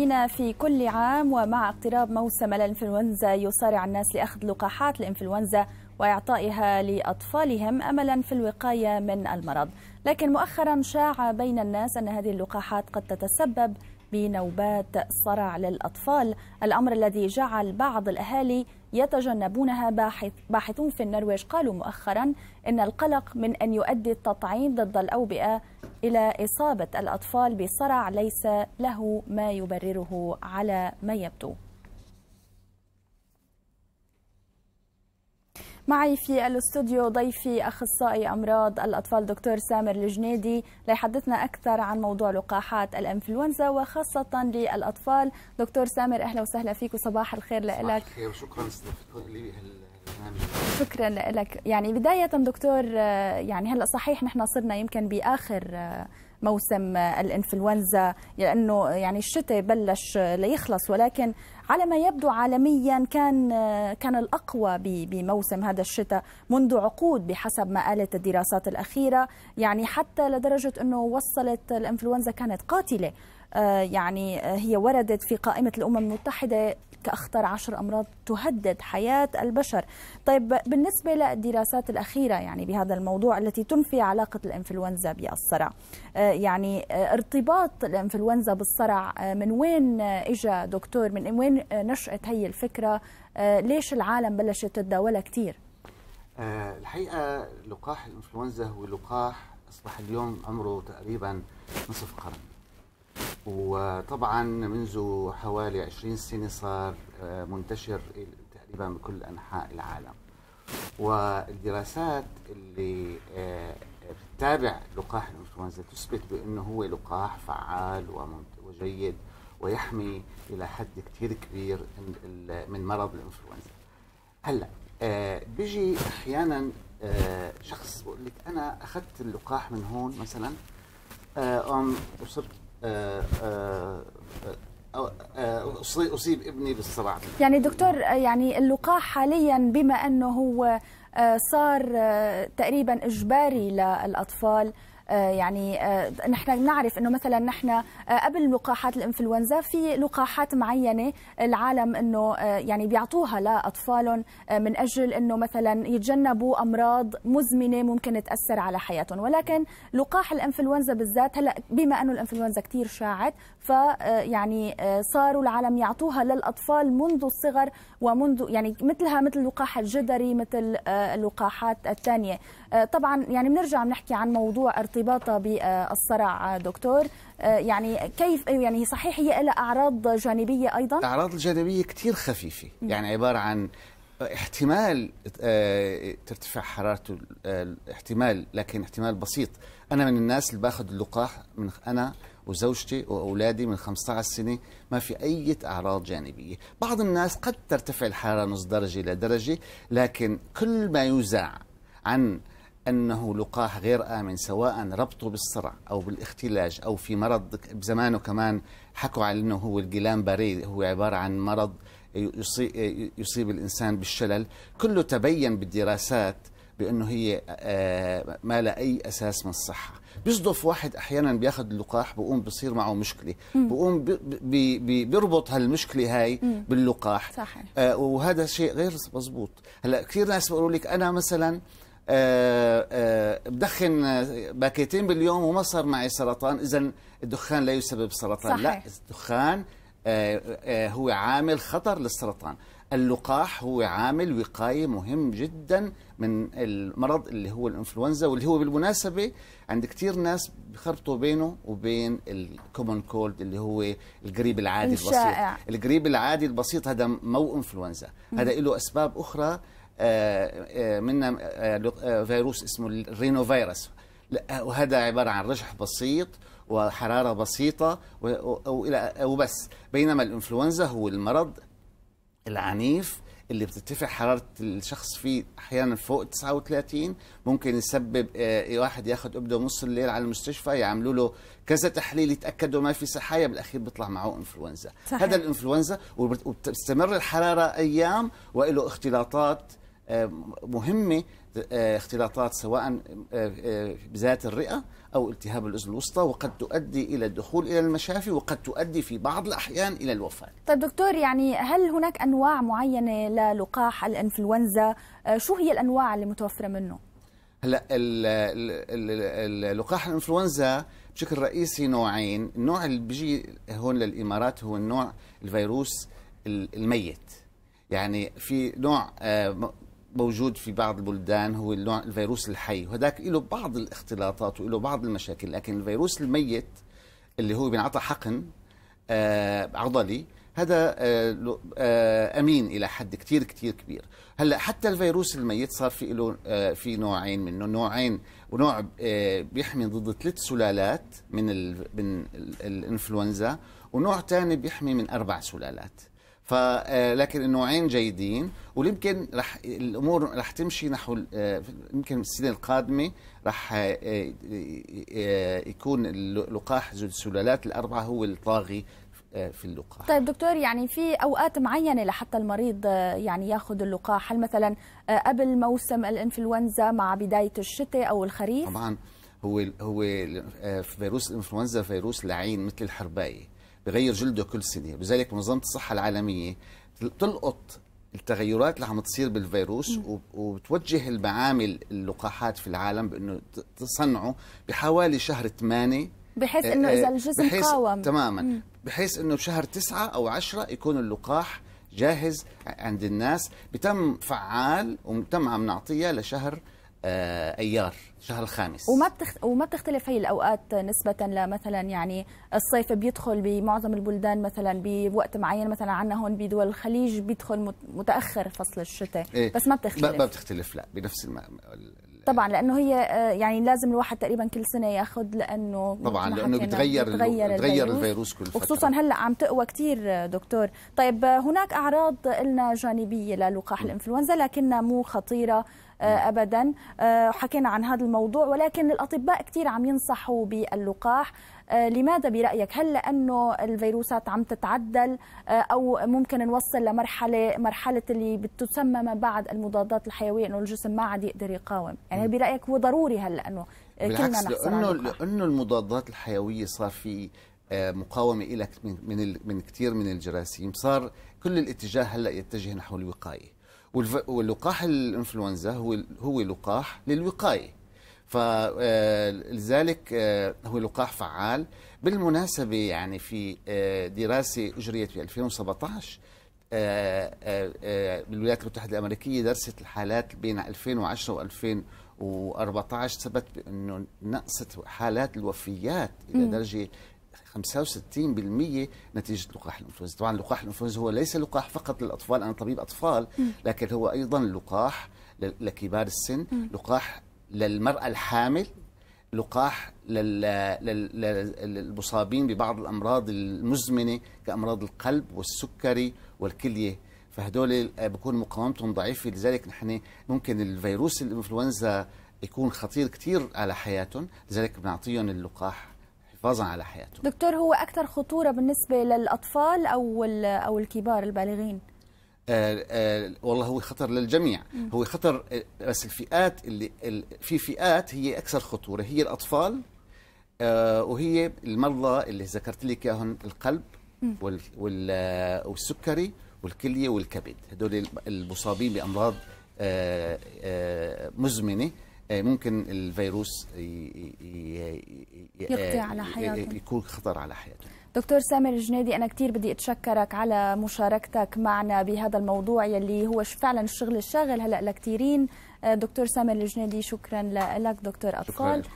هنا في كل عام ومع اقتراب موسم الانفلونزا يصارع الناس لاخذ لقاحات الانفلونزا واعطائها لاطفالهم املا في الوقايه من المرض، لكن مؤخرا شاع بين الناس ان هذه اللقاحات قد تتسبب بنوبات صرع للاطفال، الامر الذي جعل بعض الاهالي يتجنبونها باحث باحثون في النرويج قالوا مؤخرا ان القلق من ان يؤدي التطعيم ضد الاوبئه إلى إصابة الأطفال بصرع ليس له ما يبرره على ما يبدو معي في الاستوديو ضيفي اخصائي امراض الاطفال دكتور سامر الجنيدي ليحدثنا اكثر عن موضوع لقاحات الانفلونزا وخاصه للاطفال دكتور سامر اهلا وسهلا فيك وصباح الخير لك صباح الخير وشكرا استضافتك لي شكرا لك يعني بداية دكتور آه، يعني هلا صحيح نحن صرنا يمكن بآخر آه، موسم آه، الانفلونزا لانه يعني الشتاء بلش ليخلص ولكن على ما يبدو عالميا كان كان الاقوى بموسم هذا الشتاء منذ عقود بحسب ما قالت الدراسات الاخيره يعني حتى لدرجه انه وصلت الانفلونزا كانت قاتله يعني هي وردت في قائمة الأمم المتحدة كأخطر عشر أمراض تهدد حياة البشر طيب بالنسبة للدراسات الأخيرة يعني بهذا الموضوع التي تنفي علاقة الإنفلونزا بالصرع آه، يعني آه، ارتباط الإنفلونزا بالصرع آه، من وين إجا دكتور من وين نشأت هي الفكرة ليش العالم بلشت تتداولها كثير الحقيقة لقاح الإنفلونزا هو لقاح أصبح اليوم عمره تقريبا نصف قرن وطبعا منذ حوالي 20 سنة صار آه، منتشر تقريبا بكل أنحاء العالم والدراسات اللي آه، بتتابع لقاح الإنفلونزا تثبت بأنه هو لقاح فعال وجيد ويحمي إلى حد كثير كبير من مرض الإنفلونزا هلا آه، بيجي أحيانا شخص بقول لك أنا أخذت اللقاح من هون مثلا أم أصبت اصيب ابني بالصراع يعني دكتور يعني اللقاح حاليا بما انه هو صار تقريبا اجباري للاطفال آه، يعني آه، نحن نعرف انه مثلا نحن آه، قبل لقاحات الانفلونزا في لقاحات معينه العالم انه يعني بيعطوها لاطفالهم من اجل انه مثلا يتجنبوا امراض مزمنه ممكن تاثر على حياتهم ولكن لقاح الانفلونزا بالذات هلا بما انه الانفلونزا كثير شاعت ف يعني صاروا العالم يعطوها للاطفال منذ الصغر ومنذ يعني مثلها مثل لقاح الجدري مثل اللقاحات الثانيه طبعا يعني بنرجع بنحكي عن موضوع ارتباط ارتباطها بالصرع دكتور آه، يعني كيف يعني صحيح هي لها اعراض جانبيه ايضا الاعراض الجانبيه كثير خفيفه يعني عباره عن احتمال آه، ترتفع حرارته آه، احتمال لكن احتمال بسيط انا من الناس اللي باخذ اللقاح من انا وزوجتي واولادي من 15 سنه ما في اي اعراض جانبيه بعض الناس قد ترتفع الحراره نص درجه لدرجه لكن كل ما يزع عن أنه لقاح غير آمن سواء ربطه بالصرع أو بالاختلاج أو في مرض بزمانه كمان حكوا على أنه هو الجلام باري هو عبارة عن مرض يصيب الإنسان بالشلل كله تبين بالدراسات بأنه هي آه، ما لا أي أساس من الصحة بيصدف واحد أحيانا بياخذ اللقاح بقوم بصير معه مشكلة بقوم بيربط هالمشكلة هاي باللقاح صحيح. آه، وهذا شيء غير مزبوط هلأ كثير ناس بيقولوا لك أنا مثلا آه، آه، بدخن باكيتين باليوم وما صار معي سرطان اذا الدخان لا يسبب سرطان صحيح. لا الدخان آه، هو عامل خطر للسرطان اللقاح هو عامل وقايه مهم جدا من المرض اللي هو الانفلونزا واللي هو بالمناسبه عند كثير ناس بخربطوا بينه وبين الكومون كولد اللي هو القريب العادي البسيط القريب العادي البسيط هذا مو انفلونزا هذا له اسباب اخرى آه، آه، منا آه، فيروس اسمه الرينو فيروس وهذا عبارة عن رشح بسيط وحرارة بسيطة وبس بينما الإنفلونزا هو المرض العنيف اللي بترتفع حرارة الشخص فيه أحيانا فوق 39 ممكن يسبب واحد ياخد قبضة نص الليل على المستشفى يعملوا له كذا تحليل يتأكدوا ما في سحايا بالأخير بيطلع معه إنفلونزا صحيح. هذا الإنفلونزا وبتستمر الحرارة أيام وله اختلاطات مهمة آه، اختلاطات سواء آه، آه، بذات الرئة أو التهاب الأذن الوسطى وقد تؤدي إلى الدخول إلى المشافي وقد تؤدي في بعض الأحيان إلى الوفاة طيب دكتور يعني هل هناك أنواع معينة للقاح الإنفلونزا شو هي الأنواع اللي متوفرة منه؟ هلا اللقاح الانفلونزا بشكل رئيسي نوعين، النوع اللي بيجي هون للامارات هو النوع الفيروس الميت. يعني في نوع موجود في بعض البلدان هو النوع الفيروس الحي وهذاك له بعض الاختلاطات وله بعض المشاكل لكن الفيروس الميت اللي هو بينعطى حقن آه، عضلي هذا آه، آه، امين الى حد كثير كثير كبير هلا حتى الفيروس الميت صار في له في نوعين منه نوعين ونوع بيحمي ضد ثلاث سلالات من من الانفلونزا ونوع ثاني بيحمي من اربع سلالات فلكن آه، النوعين جيدين ويمكن رح الامور رح تمشي نحو آه، يمكن السنه القادمه رح آه، يكون اللقاح ذو السلالات الاربعه هو الطاغي في اللقاح طيب دكتور يعني في اوقات معينه لحتى المريض يعني ياخذ اللقاح هل مثلا قبل موسم الانفلونزا مع بدايه الشتاء او الخريف طبعا هو هو فيروس الانفلونزا فيروس لعين مثل الحربايه بغير جلده كل سنه لذلك منظمه الصحه العالميه تلقط التغيرات اللي عم تصير بالفيروس وبتوجه المعامل اللقاحات في العالم بانه تصنعه بحوالي شهر 8 بحيث آه، انه اذا آه، الجسم بحيث قاوم تماما مم. بحيث انه بشهر 9 او 10 يكون اللقاح جاهز عند الناس بتم فعال وتم عم نعطيه لشهر آه، ايار الشهر الخامس وما بتخت... وما بتختلف هي الاوقات نسبه لمثلا يعني الصيف بيدخل بمعظم البلدان مثلا بوقت معين مثلا عندنا هون بدول الخليج بيدخل متاخر فصل الشتاء إيه؟ بس ما بتختلف ما بتختلف لا بنفس الم... طبعا لانه هي آه، يعني لازم الواحد تقريبا كل سنه ياخذ لانه طبعا لانه بتغير بتغير, الفيروس, الفيروس كل فتره وخصوصا هلا عم تقوى كثير دكتور طيب هناك اعراض لنا جانبيه للقاح الانفلونزا لكنها مو خطيره آه، ابدا آه، حكينا عن هذا الموضوع ولكن الاطباء كثير عم ينصحوا باللقاح آه، لماذا برأيك هل لأنه الفيروسات عم تتعدل أو ممكن نوصل لمرحلة مرحلة اللي بتسمى ما بعد المضادات الحيوية أنه الجسم ما عاد يقدر يقاوم يعني برأيك هو ضروري هل لأنه نحصل لأنه, لأنه المضادات الحيوية صار في مقاومة لك من من كثير من الجراثيم صار كل الاتجاه هلا يتجه نحو الوقاية ولقاح الانفلونزا هو هو لقاح للوقايه فلذلك آه، آه، هو لقاح فعال بالمناسبة يعني في آه، دراسة أجريت في 2017 بالولايات المتحدة الأمريكية درست الحالات بين 2010 و 2014 ثبت بأنه نقصت حالات الوفيات إلى درجة 65% نتيجه لقاح الانفلونزا طبعا لقاح الانفلونزا هو ليس لقاح فقط للاطفال انا طبيب اطفال لكن هو ايضا لقاح لكبار السن لقاح للمراه الحامل لقاح للمصابين ببعض الامراض المزمنه كامراض القلب والسكري والكليه فهدول بكون مقاومتهم ضعيفه لذلك نحن ممكن الفيروس الانفلونزا يكون خطير كثير على حياتهم لذلك بنعطيهم اللقاح حفاظا على حياته دكتور هو أكثر خطورة بالنسبة للأطفال أو, أو الكبار البالغين آه آه والله هو خطر للجميع م. هو خطر بس الفئات اللي في فئات هي اكثر خطوره هي الاطفال آه وهي المرضى اللي ذكرت لك اياهم القلب وال وال آه، والسكري والكليه والكبد هدول المصابين بامراض آه، آه، مزمنه إيه، ممكن الفيروس يقضي على حياته يكون خطر على حياته دكتور سامر الجنيدي أنا كثير بدي أتشكرك على مشاركتك معنا بهذا الموضوع يلي هو فعلا الشغل الشاغل هلأ لكثيرين آه، دكتور سامر الجنيدي شكرا لك دكتور أطفال شكرا